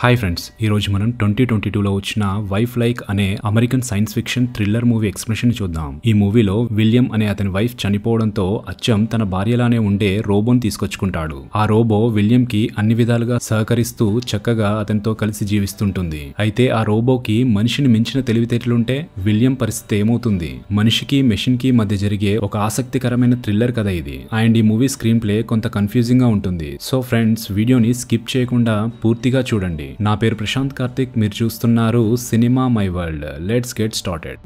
hi friends ఈరోజు మనం twenty twenty టూలో వచ్చిన వైఫ్ లైక్ అనే American science fiction thriller movie expression చూద్దాం ఈ మూవీలో విలియం అనే అతని వైఫ్ చనిపోవడంతో అచ్చం తన భార్యలానే ఉండే రోబోని తీసుకొచ్చుకుంటాడు ఆ రోబో విలియం కి అన్ని విధాలుగా సహకరిస్తూ చక్కగా అతనితో కలిసి జీవిస్తుంటుంది అయితే ఆ రోబోకి మనిషిని మించిన తెలివితేటలుంటే విలియం పరిస్థితి ఏమవుతుంది మనిషికి మెషిన్ కి మధ్య జరిగే ఒక ఆసక్తికరమైన థ్రిల్లర్ కథ ఇది అండ్ ఈ మూవీ స్క్రీన్ ప్లే కొంత కన్ఫ్యూజింగ్ గా ఉంటుంది సో ఫ్రెండ్స్ వీడియోని స్కిప్ చేయకుండా పూర్తిగా చూడండి నా పేరు ప్రశాంత్ కార్తిక్ మీరు చూస్తున్నారు Cinema My World let's get started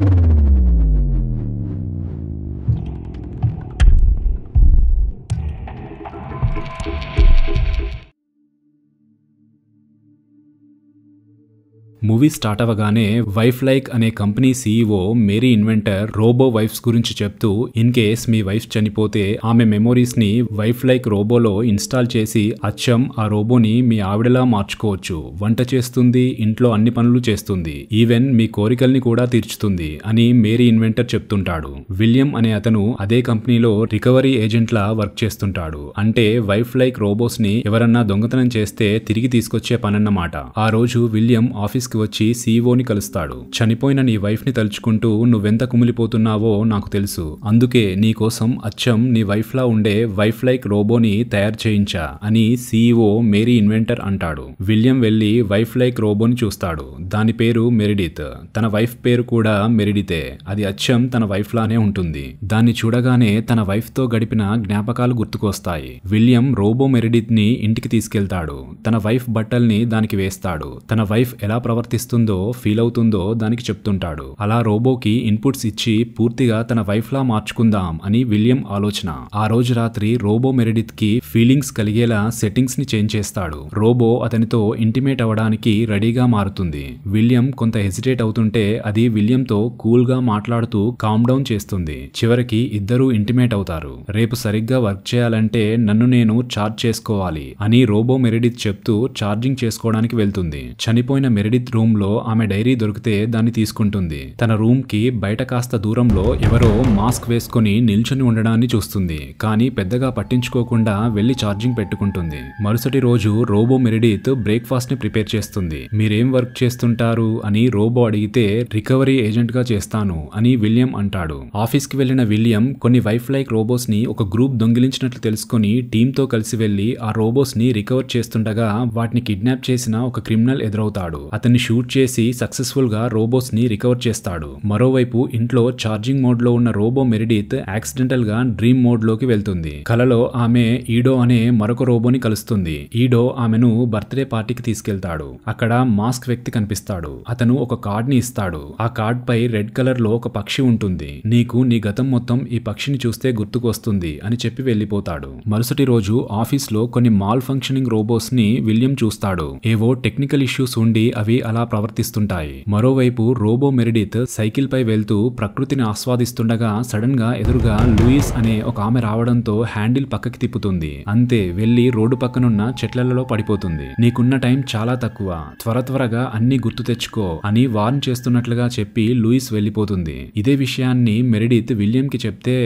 movie start అవ్వగానే వైఫ్ లైక్ అనే company CEO Mary inventor robot wives గురించి చెప్తూ ఇన్ కేస్ మీ వైఫ్ చనిపోతే ఆమె మెమోరీస్ ని వైఫ్ లైక్ రోబోలో ఇన్స్టాల్ చేసి అచ్చం ఆ రోబోని మీ ఆవిడలా మార్చుకోవచ్చు వంట చేస్తుంది ఇంట్లో అన్ని పనులు చేస్తుంది ఈవెన్ మీ కోరికల్ని కూడా తీర్చుతుంది అని మేరీ ఇన్వెంటర్ చెప్తుంటాడు విలియం అనే అతను అదే కంపెనీలో రికవరీ ఏజెంట్లా వర్క్ చేస్తుంటాడు అంటే వైఫ్ లైక్ రోబోస్ ని ఎవరన్నా దొంగతనం చేస్తే తిరిగి తీసుకొచ్చే పనన్నమాట ఆ రోజు విలియం ఆఫీస్కి వచ్చి సీఈఓని కలుస్తాడు చనిపోయిన నీ వైఫ్ని తలుచుకుంటూ నువ్వెంత కుమిలిపోతున్నావో నాకు తెలుసు అందుకే నీకోసం అచ్చం నీ వైఫ్లా ఉండే వైఫ్ లైక్ రోబోని తయారు చేయించా అని సీఈఓ మేరీ ఇన్వెంటర్ అంటాడు విలియం వెళ్ళి వైఫ్ లైక్ రోబోని చూస్తాడు దాని పేరు మెరిడిత్ తన వైఫ్ పేరు కూడా మెరిడితే అది అచ్చం తన వైఫ్ లానే ఉంటుంది దాన్ని చూడగానే తన వైఫ్తో గడిపిన జ్ఞాపకాలు గుర్తుకొస్తాయి విలియం రోబో మెరిడిత్ ని ఇంటికి తీసుకెళ్తాడు తన వైఫ్ బట్టల్ని దానికి వేస్తాడు తన వైఫ్ ఎలా ప్రవర్తి ప్రవర్తిస్తుందో ఫీల్ అవుతుందో దానికి చెప్తుంటాడు అలా రోబోకి ఇన్పుట్స్ ఇచ్చి పూర్తిగా తన వైఫ్లా మార్చుకుందాం అని విలియం ఆలోచన ఆ రోజు రాత్రి రోబో మెరిడిత్ కి ఫీలింగ్స్ కలిగేలా సెట్టింగ్స్ ని చేంజ్ చేస్తాడు రోబో అతనితో ఇంటిమేట్ అవడానికి రెడీగా మారుతుంది విలియం కొంత హెసిటేట్ అవుతుంటే అది విలియంతో కూల్ గా మాట్లాడుతూ కామ్ డౌన్ చేస్తుంది చివరికి ఇద్దరూ ఇంటిమేట్ అవుతారు రేపు సరిగ్గా వర్క్ చేయాలంటే నన్ను నేను చార్జ్ చేసుకోవాలి అని రోబో మెరిడిత్ చెప్తూ చార్జింగ్ చేసుకోవడానికి వెళ్తుంది చనిపోయిన మెరిడిత్ రూమ్లో ఆమె డైరీ దొరికితే దాన్ని తీసుకుంటుంది తన రూమ్కి బయట కాస్త దూరంలో ఎవరో మాస్క్ వేసుకుని నిల్చుని ఉండడాన్ని చూస్తుంది కానీ పెద్దగా పట్టించుకోకుండా వెళ్లి ఛార్జింగ్ పెట్టుకుంటుంది మరుసటి రోజు రోబో మెరిడిత్ బ్రేక్ఫాస్ట్ ని ప్రిపేర్ చేస్తుంది మీరేం వర్క్ చేస్తుంటారు అని రోబో అడిగితే రికవరీ ఏజెంట్ గా చేస్తాను అని విలియం అంటాడు ఆఫీస్ కి వెళ్లిన విలియం కొన్ని వైఫ్ లైక్ రోబోస్ ని ఒక గ్రూప్ దొంగిలించినట్లు తెలుసుకుని టీంతో కలిసి వెళ్లి ఆ రోబోస్ ని రికవర్ చేస్తుండగా వాటిని కిడ్నాప్ చేసిన ఒక క్రిమినల్ ఎదురవుతాడు అతన్ని షూట్ చేసి సక్సెస్ఫుల్గా రోబోస్ని రికవర్ చేస్తాడు మరోవైపు ఇంట్లో ఛార్జింగ్ మోడ్లో ఉన్న రోబో మెరిడిత్ యాక్సిడెంటల్గా డ్రీమ్ మోడ్లోకి వెళ్తుంది కలలో ఆమె ఈడో అనే మరొక రోబోని కలుస్తుంది ఈడో ఆమెను బర్త్డే పార్టీకి తీసుకెళ్తాడు అక్కడ మాస్క్ వ్యక్తి కనిపిస్తాడు అతను ఒక కార్డ్ని ఇస్తాడు ఆ కార్డ్ పై రెడ్ కలర్లో ఒక పక్షి ఉంటుంది నీకు నీ గతం మొత్తం ఈ పక్షిని చూస్తే గుర్తుకొస్తుంది అని చెప్పి వెళ్ళిపోతాడు మరుసటి రోజు ఆఫీస్లో కొన్ని మాల్ ఫంక్షనింగ్ రోబోస్ని విలియం చూస్తాడు ఏవో టెక్నికల్ ఇష్యూస్ ఉండి అవి అలా ప్రవర్తిస్తుంటాయి మరోవైపు రోబో మెరిడిత్ సైకిల్ పై వెళ్తూ ప్రకృతిని ఆస్వాదిస్తుండగా సడన్ గా ఎదురుగా లూయిస్ అనే ఒక ఆమె రావడంతో హ్యాండిల్ పక్కకి తిప్పుతుంది అంతే వెళ్లి రోడ్డు పక్కనున్న చెట్లలో పడిపోతుంది నీకున్న టైం చాలా తక్కువ త్వర త్వరగా అన్ని గుర్తు తెచ్చుకో అని వార్న్ చేస్తున్నట్లుగా చెప్పి లూయిస్ వెళ్లిపోతుంది ఇదే విషయాన్ని మెరిడిత్ విలియం కి చెప్తే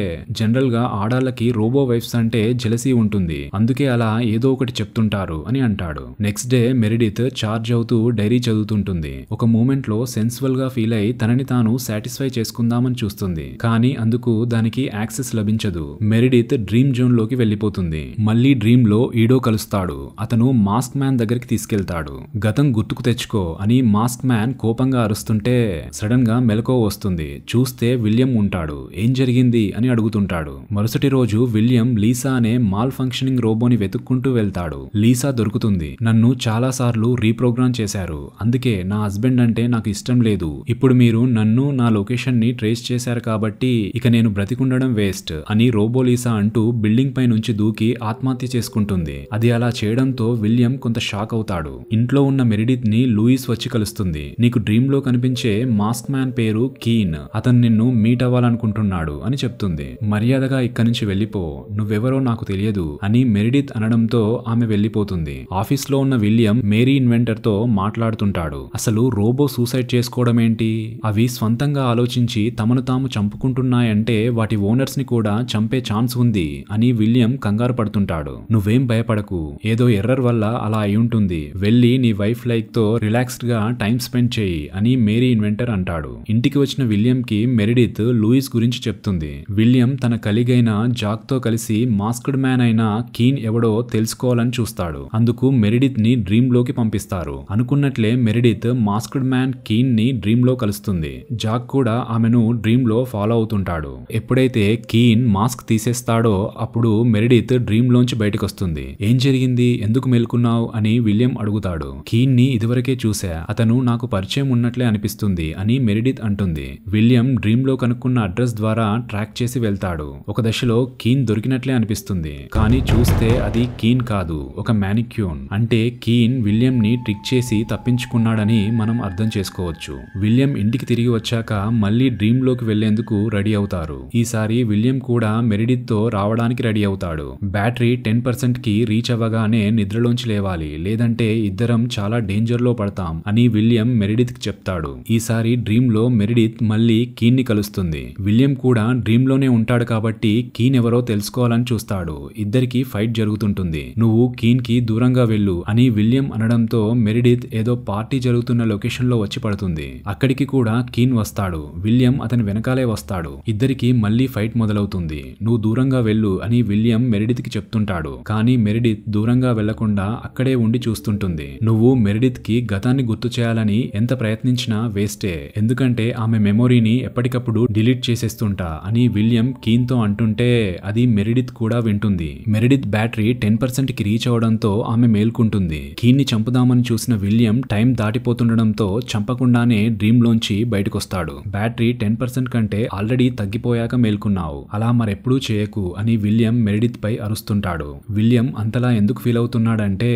జనరల్ గా ఆడాళ్ళకి రోబో వైఫ్స్ అంటే జెలసీ ఉంటుంది అందుకే అలా ఏదో ఒకటి చెప్తుంటారు అని అంటాడు నెక్స్ట్ డే మెరిడిత్ చార్జ్ అవుతూ డైరీ చదువుతూ ఉంటుంది ఒక మూమెంట్ లో సెన్సువల్ గా ఫీల్ అయి తనని తాను సాటిస్ఫై చేసుకుందామని చూస్తుంది కానీ అందుకు దానికి యాక్సెస్ లభించదు మెరిడిత్ డ్రీమ్ జోన్ లోకి వెళ్ళిపోతుంది మళ్ళీ డ్రీమ్ లో ఈడో కలుస్తాడు అతను మాస్క్ మ్యాన్ దగ్గరికి తీసుకెళ్తాడు గతం గుర్తుకు తెచ్చుకో అని మాస్క్ మ్యాన్ కోపంగా అరుస్తుంటే సడన్ గా మెలకో వస్తుంది చూస్తే విలియం ఉంటాడు ఏం జరిగింది అని అడుగుతుంటాడు మరుసటి రోజు విలియం లీసా అనే మాల్ ఫంక్షనింగ్ రోబోని వెతుక్కుంటూ వెళ్తాడు లీసా దొరుకుతుంది నన్ను చాలా సార్లు రీప్రోగ్రామ్ చేశారు అందుకే అందుకే నా హస్బెండ్ అంటే నాకు ఇష్టం లేదు ఇప్పుడు మీరు నన్ను నా లొకేషన్ ని ట్రేస్ చేశారు కాబట్టి ఇక నేను బ్రతికుండడం వేస్ట్ అని రోబోలీసా అంటూ బిల్డింగ్ పై నుంచి దూకి ఆత్మహత్య చేసుకుంటుంది అది అలా చేయడంతో విలియం కొంత షాక్ అవుతాడు ఇంట్లో ఉన్న మెరిడిత్ ని లూయిస్ వచ్చి కలుస్తుంది నీకు డ్రీమ్ లో కనిపించే మాస్క్ మ్యాన్ పేరు కీన్ అతను నిన్ను మీట్ అవ్వాలనుకుంటున్నాడు అని చెప్తుంది మర్యాదగా ఇక్కడి నుంచి వెళ్లిపో నువ్వెవరో నాకు తెలియదు అని మెరిడిత్ అనడంతో ఆమె వెళ్ళిపోతుంది ఆఫీస్ లో ఉన్న విలియం మేరీ ఇన్వెంటర్ తో మాట్లాడుతుంటాడు చేస్తున్నారు అసలు రోబో సూసైడ్ చేసుకోవడం ఏంటి అవి స్వంతంగా ఆలోచించి తమను తాము చంపుకుంటున్నాయంటే వాటి ఓనర్స్ ని కూడా చంపే ఛాన్స్ ఉంది అని విలియం కంగారు పడుతుంటాడు నువ్వేం భయపడకు ఏదో ఎర్రర్ వల్ల అలా అయి ఉంటుంది వెళ్ళి నీ వైఫ్ లైక్ తో రిలాక్స్డ్ గా టైం స్పెండ్ చేయి అని మేరీ ఇన్వెంటర్ అంటాడు ఇంటికి వచ్చిన విలియం కి మెరిడిత్ లూయిస్ గురించి చెప్తుంది విలియం తన కలిగైన జాక్ తో కలిసి మాస్క్డ్ మ్యాన్ అయిన కీన్ ఎవడో తెలుసుకోవాలని చూస్తాడు అందుకు మెరిడిత్ ని డ్రీమ్ లోకి పంపిస్తారు అనుకున్నట్లే Meredith Edith masked man Keen ని డ్రీమ్ లో కలుస్తుంది జాక్ కూడా ఆమెను డ్రీమ్ లో ఫాలో అవుతుంటాడు ఎప్పుడైతే కీన్ మాస్క్ తీసేస్తాడో అప్పుడు మెరిడిత్ డ్రీమ్ లోంచి బయటకొస్తుంది ఏం జరిగింది ఎందుకు మేల్కున్నావు అని విలియం అడుగుతాడు కీన్ ని ఇదివరకే చూసా అతను నాకు పరిచయం ఉన్నట్లే అనిపిస్తుంది అని మెరిడిత్ అంటుంది విలియం డ్రీమ్ లో కనుక్కున్న అడ్రస్ ద్వారా ట్రాక్ చేసి వెళ్తాడు ఒక దశలో కీన్ దొరికినట్లే అనిపిస్తుంది కానీ చూస్తే అది కీన్ కాదు ఒక మ్యానిక్యూన్ అంటే కీన్ విలియం ని ట్రిక్ చేసి తప్పించుకున్న ఉన్నాడని మనం అర్థం చేసుకోవచ్చు విలియం ఇంటికి తిరిగి వచ్చాక మళ్ళీ లోకి వెళ్లేందుకు రెడీ అవుతారు ఈసారి విలియం కూడా మెరిడిత్ తో రావడానికి రెడీ అవుతాడు బ్యాటరీ టెన్ పర్సెంట్ కి రీచ్ అవ్వగానే నిద్రలోంచి లేవాలి లేదంటే ఇద్దరం చాలా డేంజర్లో పడతాం అని విలియం కి చెప్తాడు ఈసారి డ్రీమ్లో మెరిడిత్ మళ్ళీ కీన్ని కలుస్తుంది విలియం కూడా డ్రీమ్లోనే ఉంటాడు కాబట్టి కీన్ ఎవరో తెలుసుకోవాలని చూస్తాడు ఇద్దరికి ఫైట్ జరుగుతుంటుంది నువ్వు కీన్ కి దూరంగా వెళ్ళు అని విలియం అనడంతో మెరిడిత్ ఏదో పార్టీ పార్టీ జరుగుతున్న లొకేషన్లో వచ్చి పడుతుంది అక్కడికి కూడా కీన్ వస్తాడు విలియం అతని వెనకాలే వస్తాడు ఇద్దరికి మళ్లీ ఫైట్ మొదలవుతుంది నువ్వు దూరంగా వెళ్ళు అని విలియం మెరిడిత్ కి చెప్తుంటాడు కానీ మెరిడిత్ దూరంగా వెళ్లకుండా అక్కడే ఉండి చూస్తుంటుంది నువ్వు మెరిడిత్ కి గతాన్ని గుర్తు చేయాలని ఎంత ప్రయత్నించినా వేస్టే ఎందుకంటే ఆమె మెమొరీని ఎప్పటికప్పుడు డిలీట్ చేసేస్తుంటా అని విలియం కీన్తో అంటుంటే అది మెరిడిత్ కూడా వింటుంది మెరిడిత్ బ్యాటరీ టెన్ పర్సెంట్ కి రీచ్ అవడంతో ఆమె మేల్కుంటుంది కీన్ని చంపుదామని చూసిన విలియం టైం దాటిపోతుండడంతో చంపకుండానే డ్రీమ్లోంచి బయటకొస్తాడు బ్యాటరీ టెన్ పర్సెంట్ కంటే ఆల్రెడీ తగ్గిపోయాక మేల్కున్నావు అలా మరెప్పుడూ చేయకు అని విలియం మెరిడిత్ పై అరుస్తుంటాడు విలియం అంతలా ఎందుకు ఫీల్ అవుతున్నాడంటే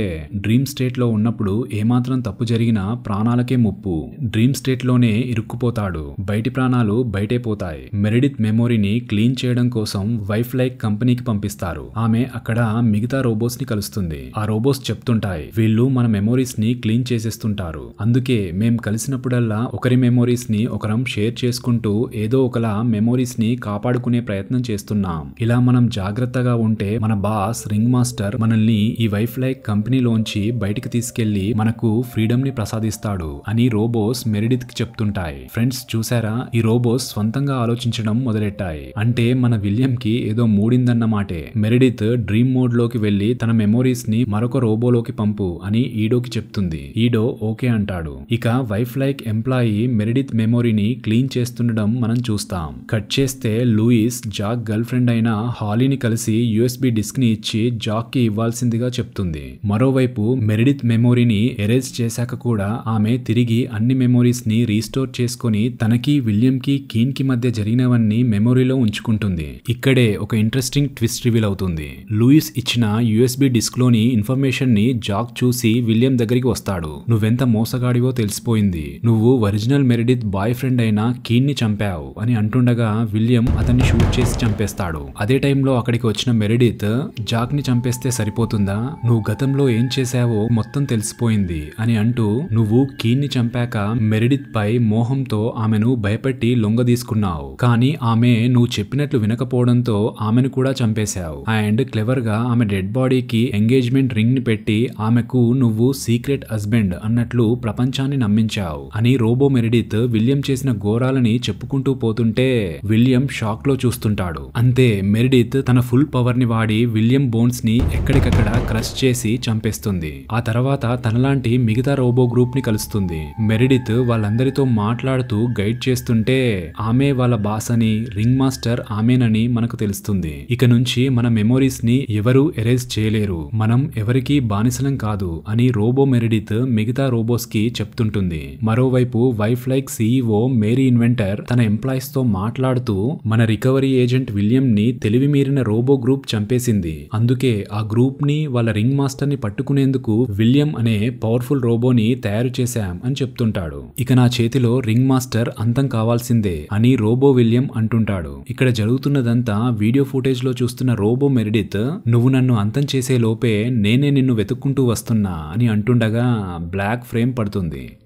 డ్రీమ్ స్టేట్లో ఉన్నప్పుడు ఏమాత్రం తప్పు జరిగినా ప్రాణాలకే ముప్పు డ్రీమ్ స్టేట్లోనే ఇరుక్కుపోతాడు బయటి ప్రాణాలు బయటే పోతాయి మెరిడిత్ మెమోరీని క్లీన్ చేయడం కోసం వైఫ్ లైక్ కంపెనీకి పంపిస్తారు ఆమె అక్కడ మిగతా రోబోట్స్ ని కలుస్తుంది ఆ రోబోస్ చెప్తుంటాయి వీళ్ళు మన మెమోరీస్ ని క్లీన్ చేసేస్తుంటారు ఉంటారు అందుకే మేం కలిసినప్పుడల్లా ఒకరి మెమోరీస్ని ఒకరం షేర్ చేసుకుంటూ ఏదో ఒకలా మెమోరీస్ని కాపాడుకునే ప్రయత్నం చేస్తున్నాం ఇలా మనం జాగ్రత్తగా ఉంటే మన బాస్ రింగ్ మాస్టర్ మనల్ని ఈ వైఫ్ లైక్ కంపెనీలోంచి బయటికి తీసుకెళ్లి మనకు ఫ్రీడమ్ ని ప్రసాదిస్తాడు అని రోబోస్ మెరిడిత్ కి చెప్తుంటాయి ఫ్రెండ్స్ చూసారా ఈ రోబోస్ స్వంతంగా ఆలోచించడం మొదలెట్టాయి అంటే మన విలియం కి ఏదో మూడిందన్నమాటే మెరిడిత్ డ్రీమ్ మోడ్ లోకి వెళ్లి తన మెమోరీస్ ని మరొక రోబోలోకి పంపు అని ఈడోకి చెప్తుంది ఈడో ఓకే అంటాడు ఇక వైఫ్ లైక్ ఎంప్లాయీ మెరిడిత్ మెమోరీని క్లీన్ చేస్తుండడం మనం చూస్తాం కట్ చేస్తే లూయిస్ జాక్ గర్ల్ ఫ్రెండ్ అయిన హాలీని కలిసి యుఎస్బి డిస్క్ ని ఇచ్చి జాక్ కి ఇవ్వాల్సిందిగా చెప్తుంది మరోవైపు మెరిడిత్ మెమోరీని ఎరేజ్ చేశాక కూడా ఆమె తిరిగి అన్ని మెమోరీస్ ని రీస్టోర్ చేసుకుని తనకి విలియం కి కీన్ కి మధ్య జరిగినవన్నీ మెమొరీలో ఉంచుకుంటుంది ఇక్కడే ఒక ఇంట్రెస్టింగ్ ట్విస్ట్ రివీల్ అవుతుంది లూయిస్ ఇచ్చిన యుఎస్బి డిస్క్ లోని ఇన్ఫర్మేషన్ ని జాక్ చూసి విలియం దగ్గరికి వస్తాడు నువ్వెంత మోసగాడివో తెలిసిపోయింది నువ్వు ఒరిజినల్ మెరిడిత్ బాయ్ ఫ్రెండ్ అయిన కీన్ ని చంపావు అని అంటుండగా విలియం అతన్ని షూట్ చేసి చంపేస్తాడు అదే టైంలో అక్కడికి వచ్చిన మెరిడిత్ జాక్ ని చంపేస్తే సరిపోతుందా నువ్వు గతంలో ఏం చేశావో మొత్తం తెలిసిపోయింది అని అంటూ నువ్వు కీన్ ని చంపాక మెరిడిత్ పై మోహంతో ఆమెను భయపెట్టి లొంగ తీసుకున్నావు కానీ ఆమె నువ్వు చెప్పినట్లు వినకపోవడంతో ఆమెను కూడా చంపేశావు అండ్ క్లెవర్ గా ఆమె డెడ్ బాడీకి ఎంగేజ్మెంట్ రింగ్ ని పెట్టి ఆమెకు నువ్వు సీక్రెట్ హస్బెండ్ అన్నట్లు ప్రపంచాన్ని నమ్మించావు అని రోబో మెరిడిత్ విలియం చేసిన ఘోరాలని చెప్పుకుంటూ పోతుంటే విలియం షాక్ లో చూస్తుంటాడు అంతే మెరిడిత్ తన ఫుల్ పవర్ ని వాడి విలియం బోన్స్ ని ఎక్కడికక్కడ క్రష్ చేసి చంపేస్తుంది ఆ తర్వాత తనలాంటి మిగతా రోబో గ్రూప్ ని కలుస్తుంది మెరిడిత్ వాళ్ళందరితో మాట్లాడుతూ గైడ్ చేస్తుంటే ఆమె వాళ్ళ బాస్ అని రింగ్ మాస్టర్ ఆమెనని మనకు తెలుస్తుంది ఇక నుంచి మన మెమోరీస్ ని ఎవరూ ఎరేజ్ చేయలేరు మనం ఎవరికీ బానిసలం కాదు అని రోబో మెరిడిత్ మిగతా రోబో కి చెప్తుంటుంది మరోవైపు Wife Like CEO Mary inventor తన ఎంప్లాయీస్ తో మాట్లాడుతూ మన రికవరీ ఏజెంట్ విలియం ని తెలివి మీరిన రోబో గ్రూప్ చంపేసింది అందుకే ఆ గ్రూప్ ని వాళ్ళ రింగ్ మాస్టర్ ని పట్టుకునేందుకు విలియం అనే పవర్ఫుల్ రోబోని తయారు చేశాం అని చెప్తుంటాడు ఇక నా చేతిలో రింగ్ మాస్టర్ అంతం కావాల్సిందే అని రోబో విలియం అంటుంటాడు ఇక్కడ జరుగుతున్నదంతా వీడియో ఫుటేజ్ లో చూస్తున్న రోబో మెరిడిత్ నువ్వు నన్ను అంతం చేసే లోపే నేనే నిన్ను వెతుక్కుంటూ వస్తున్నా అని అంటుండగా బ్లాక్ ఫ్రేమ్ part on